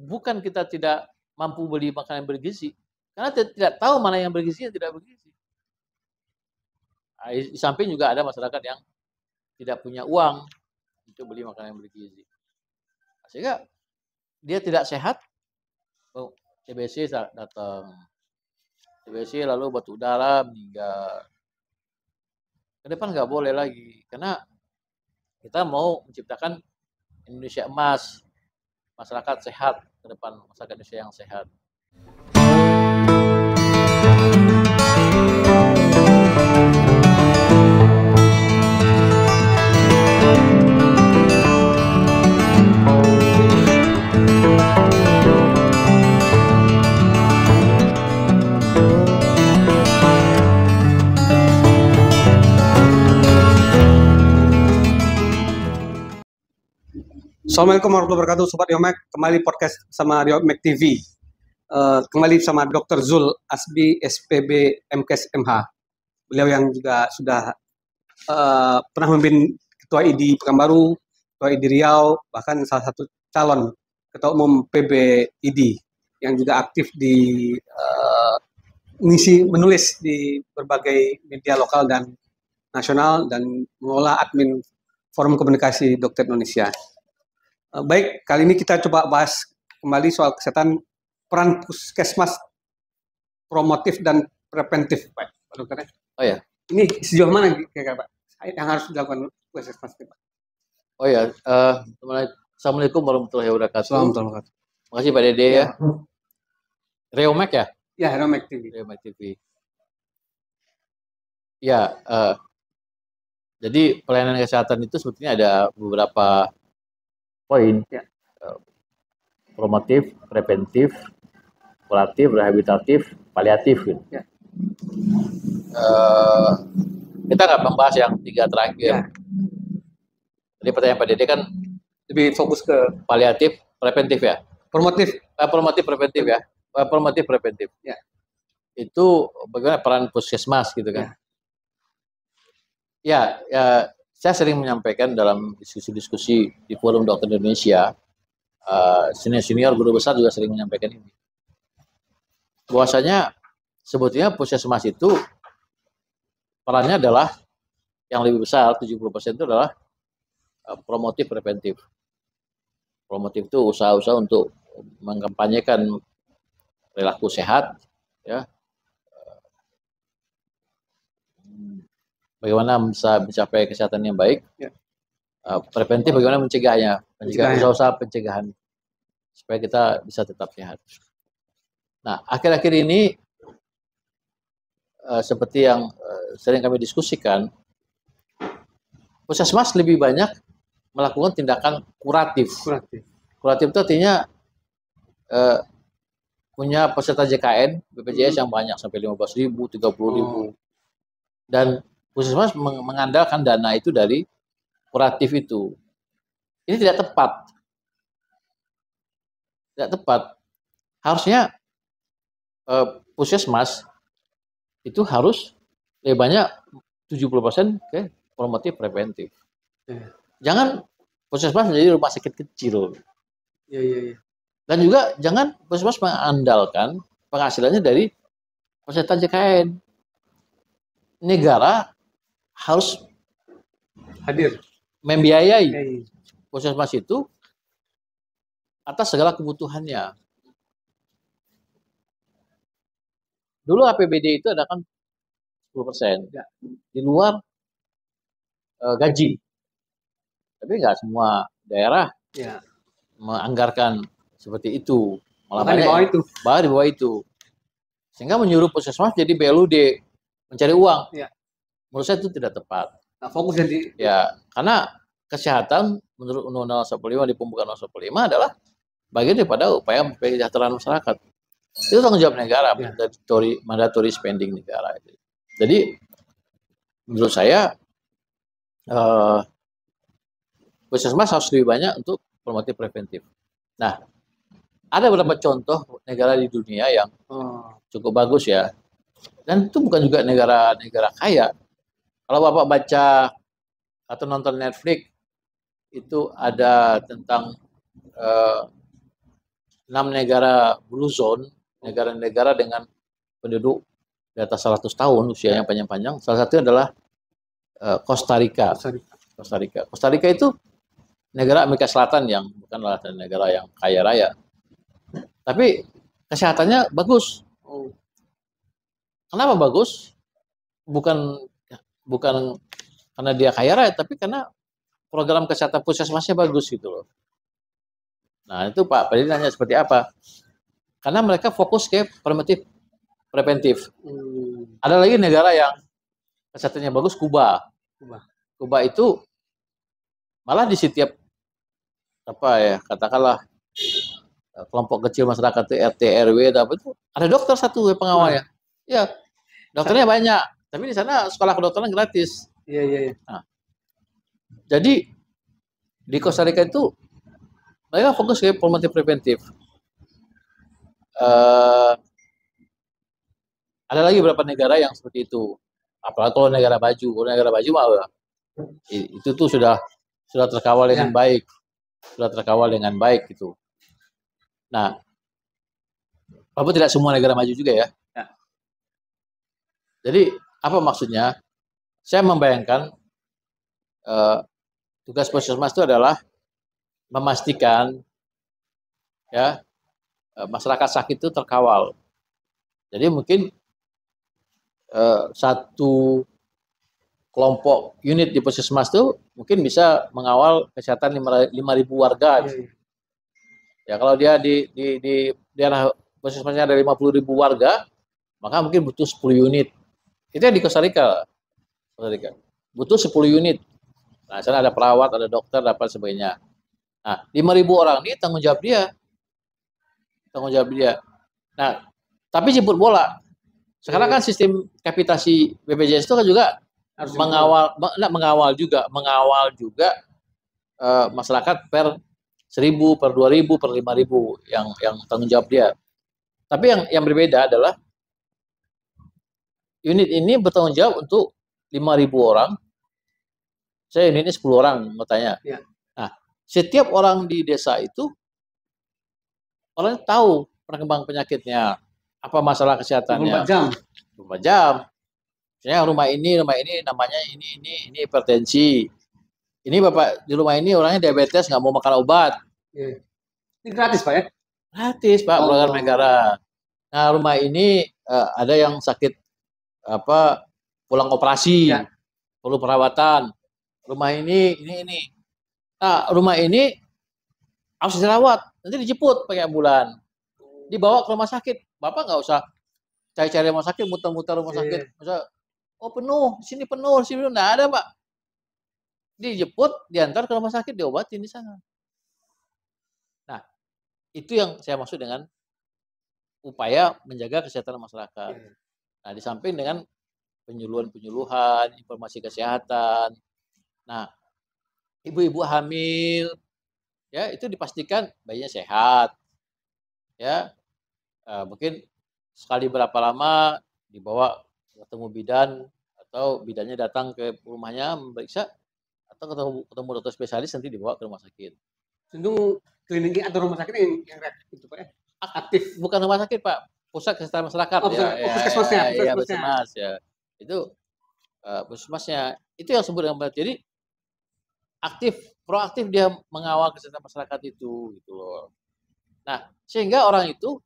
bukan kita tidak mampu beli makanan bergizi, karena tidak tahu mana yang bergizi yang tidak bergizi. Nah, di samping juga ada masyarakat yang tidak punya uang untuk beli makanan yang bergizi. Nah, sehingga dia tidak sehat, oh, TBC datang. TBC lalu batu udara meninggal. Ke depan nggak boleh lagi, karena kita mau menciptakan Indonesia emas, masyarakat sehat, ke depan masyarakat Indonesia yang sehat. Assalamualaikum warahmatullahi wabarakatuh, Sobat Yomek. Kembali podcast sama Yomek TV. Uh, eh, kembali sama Dr. Zul Asbi SPB MKS, MH. Beliau yang juga sudah uh, pernah memimpin Ketua ID Pekanbaru, Ketua ID Riau, bahkan salah satu calon Ketua Umum PB ID yang juga aktif di uh, mengisi menulis di berbagai media lokal dan nasional dan mengolah admin Forum Komunikasi Dokter Indonesia. Eh, baik, kali ini kita coba bahas kembali soal kesehatan peran puskesmas promotif dan preventif, Pak, Pak Oh ya. Ini sejauh mana kira-kira, Pak? Yang harus dilakukan puskesmas, Pak? Oh ya, uh, Assalamualaikum warahmatullahi wabarakatuh. Assalamualaikum warahmatullahi wabarakatuh. Terima kasih Pak Dede ya. ya. Reomek ya? Ya, Reomek TV. Reomek TV. Ya, uh, jadi pelayanan kesehatan itu sebetulnya ada beberapa poin ya. Eh, promotif, preventif, kuratif, rehabilitatif, paliatif gitu. Ya. Uh, kita nggak membahas yang tiga terakhir. Ya. Jadi pertanyaan Pak Dede kan lebih fokus ke paliatif, preventif ya. Promotif, eh, promotif preventif ya. Eh, promotif preventif. Ya. Itu bagaimana peran puskesmas gitu kan? Ya, ya, ya saya sering menyampaikan dalam diskusi-diskusi di forum dokter Indonesia, uh, eh, senior-senior guru besar juga sering menyampaikan ini. Bahwasanya sebetulnya puskesmas itu perannya adalah yang lebih besar 70% itu adalah eh, promotif preventif. Promotif itu usaha-usaha untuk mengkampanyekan perilaku sehat ya bagaimana bisa mencapai kesehatan yang baik. Ya. Uh, preventif bagaimana mencegahnya, mencegah usaha-usaha pencegahan supaya kita bisa tetap sehat. Nah, akhir-akhir ini uh, seperti yang uh, sering kami diskusikan, puskesmas lebih banyak melakukan tindakan kuratif. Kuratif, kuratif itu artinya uh, punya peserta JKN BPJS hmm. yang banyak sampai 15 ribu, 30 ribu, oh. dan Puskesmas mengandalkan dana itu dari kuratif itu. Ini tidak tepat. Tidak tepat. Harusnya eh, puskesmas itu harus lebih banyak 70% ke promotif preventif. Ya. Jangan puskesmas menjadi rumah sakit kecil. Ya, ya, ya. Dan juga jangan puskesmas mengandalkan penghasilannya dari peserta JKN. Negara harus hadir membiayai proses puskesmas itu atas segala kebutuhannya. Dulu APBD itu ada kan 10 persen ya. di luar e, gaji, tapi nggak semua daerah ya. menganggarkan seperti itu. Malah di bawah itu. Bahkan di bawah itu. Sehingga menyuruh puskesmas jadi BLUD mencari uang. Ya. Menurut saya itu tidak tepat. Nah, fokus jadi ya karena kesehatan menurut Undang-Undang 45 di pembukaan 45 adalah bagian daripada upaya kesejahteraan masyarakat. Itu tanggung jawab negara, ya. mandatory, mandatory spending negara. Jadi menurut saya eh, puskesmas harus lebih banyak untuk promotif preventif. Nah, ada beberapa contoh negara di dunia yang hmm. cukup bagus ya. Dan itu bukan juga negara-negara kaya, kalau Bapak baca atau nonton Netflix, itu ada tentang eh, enam negara blue zone, negara-negara dengan penduduk di atas 100 tahun usianya ya. panjang-panjang. Salah satu adalah uh, Costa Rica. Costa Rica. Costa Rica. Costa Rica itu negara Amerika Selatan yang bukanlah negara yang kaya raya. Tapi kesehatannya bagus. Oh. Kenapa bagus? Bukan bukan karena dia kaya raya, tapi karena program kesehatan puskesmasnya bagus gitu loh. Nah itu Pak Pak nanya seperti apa? Karena mereka fokus ke primitif, preventif. Hmm. Ada lagi negara yang kesehatannya bagus, Kuba. Kuba. Kuba itu malah di setiap apa ya katakanlah eh, kelompok kecil masyarakat itu RT RW itu ada dokter satu ya, pengawalnya. Hmm. Ya dokternya banyak tapi di sana sekolah kedokteran gratis. Iya, iya, iya. Nah, jadi di Costa Rica itu mereka fokus ke formatif preventif. Uh, ada lagi beberapa negara yang seperti itu. Apalagi kalau negara baju, kalau negara baju mah itu tuh sudah sudah terkawal dengan ya. baik, sudah terkawal dengan baik gitu. Nah, apa tidak semua negara maju juga ya. ya. Jadi apa maksudnya? Saya membayangkan uh, tugas puskesmas itu adalah memastikan ya eh, masyarakat sakit itu terkawal. Jadi mungkin uh, satu kelompok unit di puskesmas itu mungkin bisa mengawal kesehatan 5.000 warga. Hmm. Ya kalau dia di di di daerah puskesmasnya ada 50.000 warga, maka mungkin butuh 10 unit. Itu yang di Costa Rica. Costa Rica. Butuh 10 unit. Nah, sana ada perawat, ada dokter, dapat sebagainya. Nah, 5.000 orang ini tanggung jawab dia. Tanggung jawab dia. Nah, tapi jemput bola. Sekarang iya. kan sistem kapitasi BPJS itu kan juga harus mengawal enggak, mengawal juga, mengawal juga uh, masyarakat per seribu, per dua ribu, per 5000 yang yang tanggung jawab dia. Tapi yang yang berbeda adalah unit ini bertanggung jawab untuk 5.000 orang. Saya unit ini 10 orang mau tanya. Ya. Nah, setiap orang di desa itu orang tahu perkembangan penyakitnya, apa masalah kesehatannya. 24 jam. 24 jam. Ya, rumah ini, rumah ini namanya ini ini ini hipertensi. Ini bapak di rumah ini orangnya diabetes nggak mau makan obat. Ya. Ini gratis pak ya? Gratis pak, oh. negara. Nah rumah ini uh, ada yang sakit apa pulang operasi, ya. perlu perawatan. Rumah ini ini ini. Nah, rumah ini harus dirawat. Nanti dijemput pakai ambulan. Dibawa ke rumah sakit. Bapak nggak usah cari-cari rumah sakit, muter-muter rumah iya. sakit sakit. Masa, oh penuh, sini penuh, sini penuh. Nggak ada, Pak. Dijemput, diantar ke rumah sakit, diobatin di sana. Nah, itu yang saya maksud dengan upaya menjaga kesehatan masyarakat. Yeah. Nah, di samping dengan penyuluhan-penyuluhan, informasi kesehatan. Nah, ibu-ibu hamil ya itu dipastikan bayinya sehat. Ya. Eh, mungkin sekali berapa lama dibawa ketemu bidan atau bidannya datang ke rumahnya memeriksa atau ketemu, ketemu dokter spesialis nanti dibawa ke rumah sakit. Tentu klinik atau rumah sakit yang, yang reaktif, Pak, ya? aktif bukan rumah sakit pak pusat kesehatan masyarakat oh, ya, ya, puskesmasnya, ya, ya, puskesmas ya itu uh, puskesmasnya itu yang sebut dengan benar. Jadi aktif proaktif dia mengawal kesehatan masyarakat itu gitu loh. Nah sehingga orang itu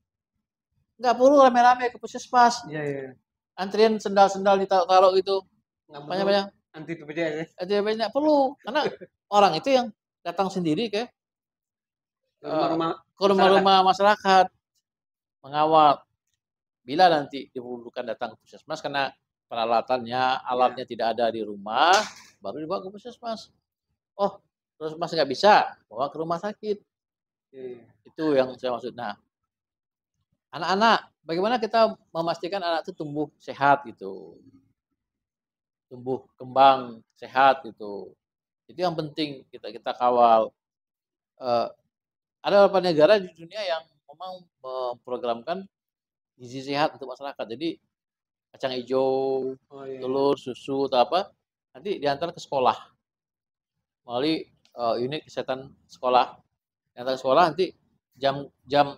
nggak perlu rame-rame ke puskesmas. Iya iya. iya. Antrian sendal-sendal ditaruh-taruh gitu. banyak banyak. Anti PPJS. Ya? Anti perlu karena orang itu yang datang sendiri ke rumah-rumah uh, ke rumah-rumah masyarakat mengawal Bila nanti diperlukan datang ke puskesmas karena peralatannya, iya. alatnya tidak ada di rumah, baru dibawa ke puskesmas. Oh, puskesmas nggak bisa, bawa ke rumah sakit. Iya. Itu yang saya maksud. Nah, anak-anak, bagaimana kita memastikan anak itu tumbuh sehat gitu, tumbuh kembang sehat gitu. Itu yang penting kita kita kawal. Uh, ada beberapa negara di dunia yang memang memprogramkan gizi sehat untuk masyarakat. Jadi kacang hijau, oh, iya, iya. telur, susu atau apa nanti diantar ke sekolah melalui uh, unit kesehatan sekolah. Diantar ke sekolah nanti jam jam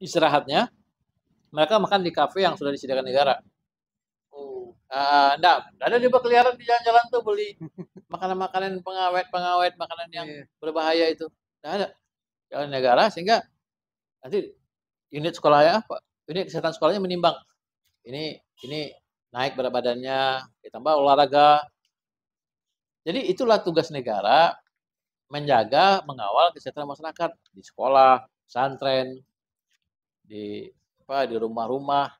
istirahatnya mereka makan di kafe yang sudah disediakan negara. Oh. Uh, eh, enggak, ada di berkeliaran di jalan-jalan tuh beli makanan-makanan pengawet-pengawet, makanan yang yeah. berbahaya itu. Enggak ada. Jalan negara sehingga nanti unit sekolahnya apa? Unit kesehatan sekolahnya menimbang. Ini ini naik berat badannya, ditambah olahraga. Jadi itulah tugas negara menjaga, mengawal kesehatan masyarakat di sekolah, pesantren, di apa di rumah-rumah.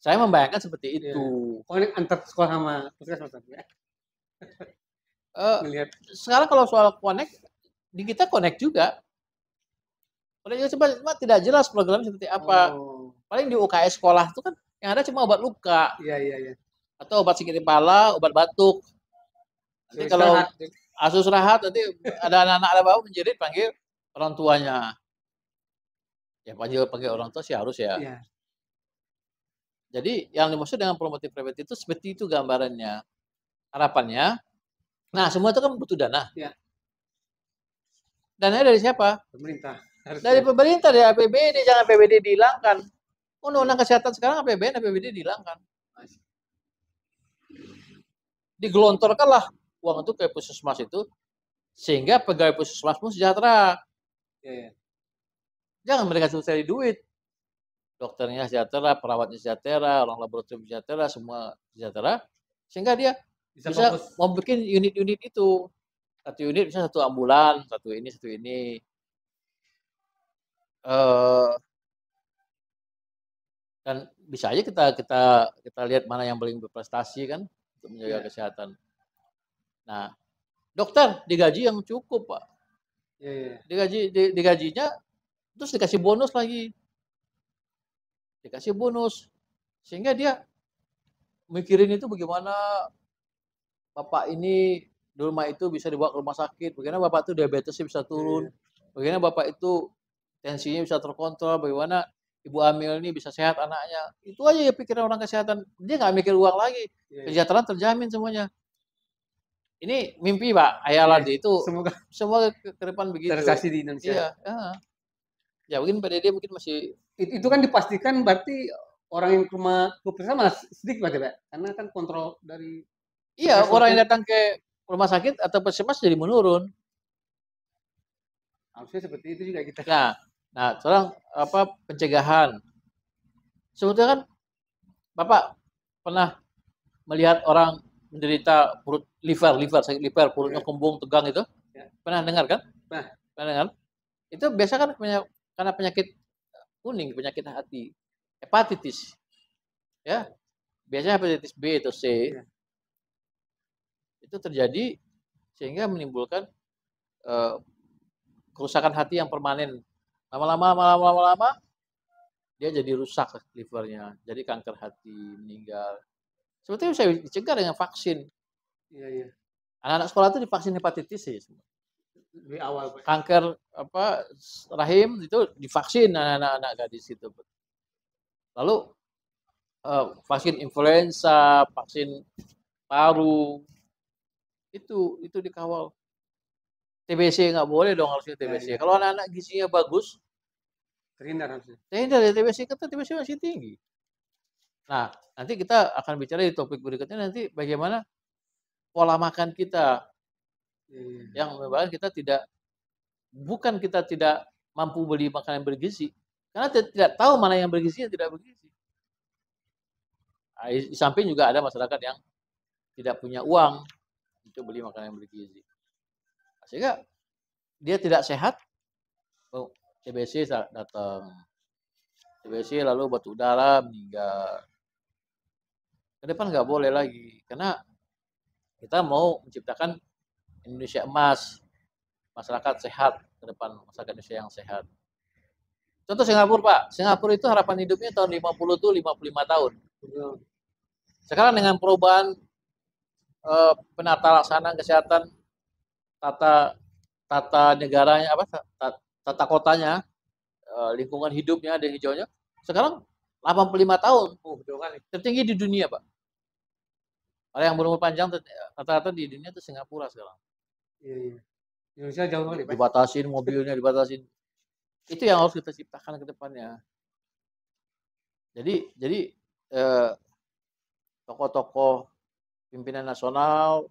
Saya membayangkan seperti iya. itu. Oh, ini antar sekolah sama puskesmas ya. Uh, sekarang kalau soal connect di kita connect juga oleh itu cuma, cuma tidak jelas program seperti apa. Oh. Paling di UKS sekolah itu kan yang ada cuma obat luka. Iya, iya, iya. Atau obat sakit kepala, obat batuk. Nanti kalau Asus rahat nanti ada anak-anak ada bau, menjerit panggil orang tuanya. Ya panggil panggil orang tua sih harus ya. ya. Jadi yang dimaksud dengan promotif preventif itu seperti itu gambarannya. Harapannya, nah semua itu kan butuh dana. Ya. Dana dari siapa? Pemerintah dari ya. pemerintah dari APBD jangan APBD dihilangkan. Undang-undang kesehatan sekarang APBN APBD dihilangkan. Digelontorkanlah uang itu ke puskesmas itu sehingga pegawai puskesmas pun sejahtera. Ya, Jangan mereka di duit. Dokternya sejahtera, perawatnya sejahtera, orang laboratorium sejahtera, semua sejahtera. Sehingga dia bisa, bisa membuat unit-unit itu. Satu unit bisa satu ambulan, satu ini, satu ini kan bisa aja kita kita kita lihat mana yang paling berprestasi kan untuk menjaga yeah. kesehatan. Nah, dokter digaji yang cukup pak. Yeah, yeah. Digaji di, digajinya terus dikasih bonus lagi, dikasih bonus sehingga dia mikirin itu bagaimana bapak ini di rumah itu bisa dibawa ke rumah sakit, bagaimana bapak itu diabetesnya bisa turun, iya, iya. bagaimana bapak itu tensinya bisa terkontrol, bagaimana ibu hamil ini bisa sehat anaknya. Itu aja ya pikiran orang kesehatan. Dia nggak mikir uang lagi. Iya, iya. Kesejahteraan terjamin semuanya. Ini mimpi Pak Ayah yeah. itu. Semoga semua ke, depan begitu. Terrealisasi di Indonesia. Iya. Ya. ya mungkin dia mungkin masih. Itu, itu kan dipastikan berarti orang yang ke rumah keperiksa malah sedikit berarti Pak. Karena kan kontrol dari. Iya orang yang datang ke rumah sakit atau puskesmas jadi menurun. Harusnya seperti itu juga kita. Nah, Nah, sekarang apa pencegahan? Sebetulnya kan Bapak pernah melihat orang menderita perut liver, liver sakit liver, perutnya iya. kembung, tegang itu? Iya. Pernah dengar kan? Nah. Pernah dengar? Itu biasa kan karena penyakit kuning, penyakit hati, hepatitis. Ya. Biasanya hepatitis B atau C. Yeah. Itu terjadi sehingga menimbulkan uh, kerusakan hati yang permanen Lama-lama, lama-lama, lama-lama, dia jadi rusak livernya, jadi kanker hati, meninggal. Sebetulnya saya dicegah dengan vaksin. Iya, iya. Anak-anak sekolah itu divaksin hepatitis sih. Di awal, Pak. Kanker apa rahim itu divaksin anak-anak gadis itu. Lalu uh, vaksin influenza, vaksin paru, itu itu dikawal. TBC nggak boleh dong harusnya TBC. Ya, ya. Kalau anak-anak gizinya bagus, terhindar harusnya. Terhindar dari ya TBC, kata TBC masih tinggi. Nah, nanti kita akan bicara di topik berikutnya nanti bagaimana pola makan kita ya. yang memang kita tidak bukan kita tidak mampu beli makanan bergizi karena tidak tahu mana yang bergizi yang tidak bergizi. Nah, di samping juga ada masyarakat yang tidak punya uang untuk beli makanan yang bergizi. Sehingga dia tidak sehat, oh, TBC datang. TBC lalu batu udara meninggal. Ke depan nggak boleh lagi karena kita mau menciptakan Indonesia emas, masyarakat sehat ke depan masyarakat Indonesia yang sehat. Contoh Singapura, Pak. Singapura itu harapan hidupnya tahun 50 tuh 55 tahun. Sekarang dengan perubahan eh, penata laksanaan kesehatan tata tata negaranya apa tata, tata kotanya eh, lingkungan hidupnya ada hijaunya sekarang 85 tahun oh, tertinggi di dunia pak ada yang berumur panjang rata-rata di dunia itu Singapura sekarang iya, iya. Indonesia jauh banget dibatasin mobilnya dibatasin itu yang harus kita ciptakan ke depannya jadi jadi eh, tokoh-tokoh pimpinan nasional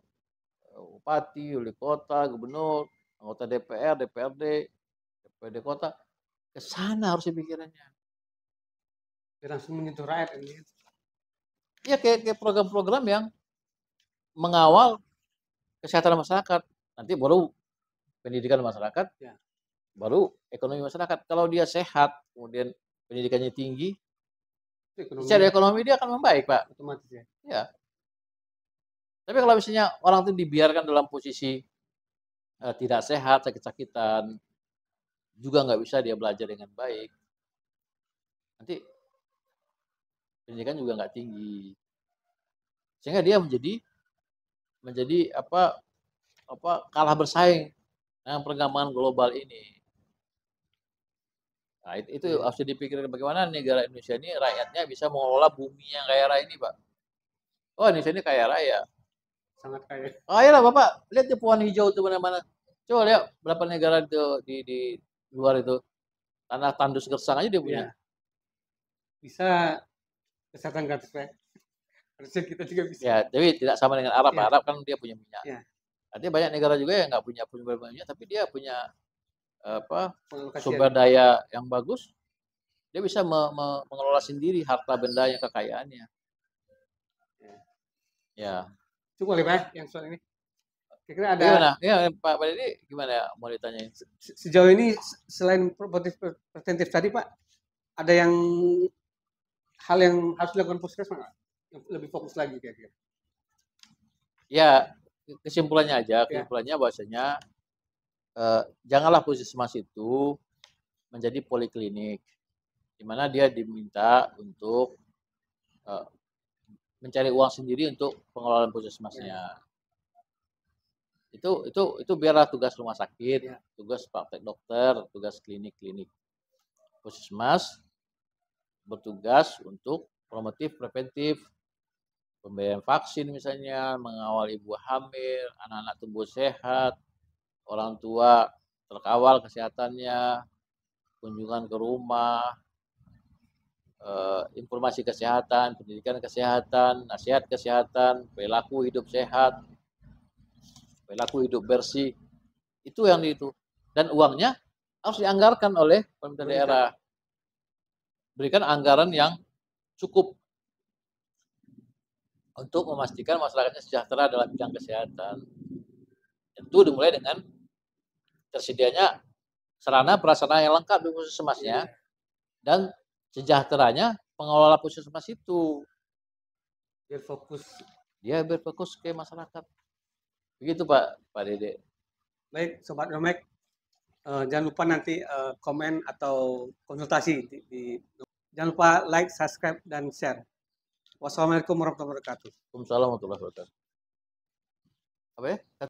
bupati, wali kota, gubernur, anggota DPR, DPRD, DPRD kota, ke sana harus pikirannya. Langsung menyentuh rakyat ini. Iya, kayak, program-program yang mengawal kesehatan masyarakat. Nanti baru pendidikan masyarakat, ya. baru ekonomi masyarakat. Kalau dia sehat, kemudian pendidikannya tinggi, ekonomi. secara ekonomi dia akan membaik, Pak. Otomatis ya. Iya. Tapi kalau misalnya orang itu dibiarkan dalam posisi uh, tidak sehat, sakit-sakitan, juga nggak bisa dia belajar dengan baik, nanti pendidikan juga nggak tinggi, sehingga dia menjadi menjadi apa apa kalah bersaing dengan perkembangan global ini. Nah, itu itu iya. harus dipikirkan bagaimana negara Indonesia ini rakyatnya bisa mengelola bumi yang kaya raya ini, Pak. Oh, Indonesia ini kaya raya sangat kaya. Oh iyalah Bapak, lihat di pohon hijau itu mana-mana. Coba lihat berapa negara itu di, di luar itu. Tanah tandus gersang aja dia punya. Ya. Bisa kesehatan gratis Pak. Harusnya kita juga bisa. Ya, tapi tidak sama dengan Arab. Ya. Arab kan dia punya minyak. Ya. Artinya banyak negara juga yang nggak punya punya banyak, tapi dia punya apa sumber daya yang bagus, dia bisa me me mengelola sendiri harta benda yang kekayaannya. Iya. Ya. ya. Cukup lima Pak ya, yang soal ini. Kira-kira ada gimana? Ya, Pak Pak Dedi gimana ya mau ditanya Se Sejauh ini selain motif preventif tadi Pak, ada yang hal yang harus dilakukan puskesmas lebih fokus lagi kira-kira? Ya, kesimpulannya aja, ya. kesimpulannya ya. bahwasanya eh, janganlah puskesmas itu menjadi poliklinik di mana dia diminta untuk eh, mencari uang sendiri untuk pengelolaan puskesmasnya. Itu itu itu biarlah tugas rumah sakit, ya. tugas praktek dokter, tugas klinik-klinik. Puskesmas bertugas untuk promotif preventif pemberian vaksin misalnya, mengawal ibu hamil, anak-anak tumbuh sehat, orang tua terkawal kesehatannya, kunjungan ke rumah, Eh, informasi kesehatan, pendidikan kesehatan, nasihat kesehatan, perilaku hidup sehat, perilaku hidup bersih. Itu yang itu. Dan uangnya harus dianggarkan oleh pemerintah daerah. Berikan anggaran yang cukup untuk memastikan masyarakatnya sejahtera dalam bidang kesehatan. Tentu dimulai dengan tersedianya sarana prasarana yang lengkap di puskesmasnya iya. dan sejahteranya pengelola puskesmas itu biar fokus dia berfokus ke masyarakat begitu pak pak dede baik sobat romek uh, eh, jangan lupa nanti uh, komen atau konsultasi di, di jangan lupa like subscribe dan share wassalamualaikum warahmatullahi wabarakatuh Waalaikumsalam warahmatullahi wabarakatuh apa ya